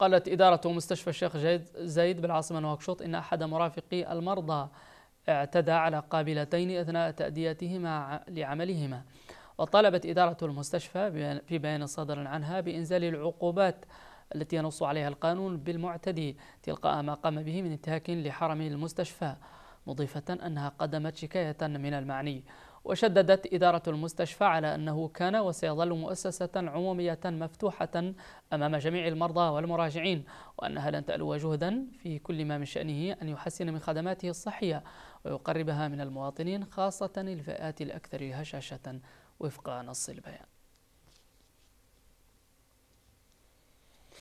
قالت إدارة مستشفى الشيخ زايد بالعاصمة نواكشوط إن أحد مرافقي المرضى اعتدى على قابلتين أثناء تأديتهما لعملهما وطالبت إدارة المستشفى في بيان صادر عنها بإنزال العقوبات التي ينص عليها القانون بالمعتدي تلقاء ما قام به من انتهاك لحرم المستشفى مضيفة أنها قدمت شكاية من المعني وشددت إدارة المستشفى على أنه كان وسيظل مؤسسة عمومية مفتوحة أمام جميع المرضى والمراجعين وأنها لن تألو جهدا في كل ما من شأنه أن يحسن من خدماته الصحية ويقربها من المواطنين خاصة الفئات الأكثر هشاشة وفق نص البيان